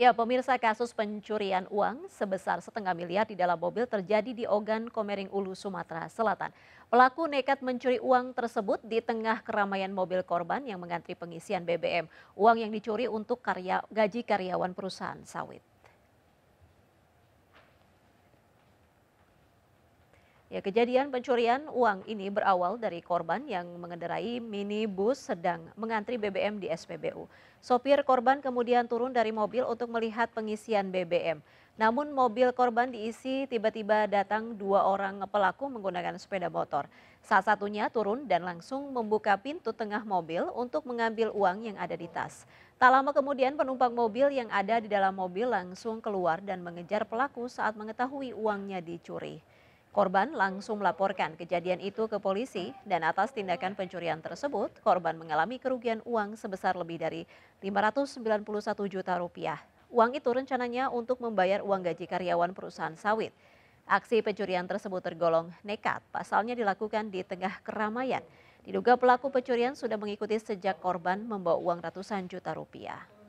Ya, pemirsa kasus pencurian uang sebesar setengah miliar di dalam mobil terjadi di Ogan, Komering Ulu, Sumatera Selatan. Pelaku nekat mencuri uang tersebut di tengah keramaian mobil korban yang mengantri pengisian BBM. Uang yang dicuri untuk karya, gaji karyawan perusahaan sawit. Ya, kejadian pencurian uang ini berawal dari korban yang mengendarai minibus sedang mengantri BBM di SPBU. Sopir korban kemudian turun dari mobil untuk melihat pengisian BBM. Namun mobil korban diisi tiba-tiba datang dua orang pelaku menggunakan sepeda motor. Salah satunya turun dan langsung membuka pintu tengah mobil untuk mengambil uang yang ada di tas. Tak lama kemudian penumpang mobil yang ada di dalam mobil langsung keluar dan mengejar pelaku saat mengetahui uangnya dicuri. Korban langsung melaporkan kejadian itu ke polisi dan atas tindakan pencurian tersebut, korban mengalami kerugian uang sebesar lebih dari 591 juta rupiah. Uang itu rencananya untuk membayar uang gaji karyawan perusahaan sawit. Aksi pencurian tersebut tergolong nekat, pasalnya dilakukan di tengah keramaian. Diduga pelaku pencurian sudah mengikuti sejak korban membawa uang ratusan juta rupiah.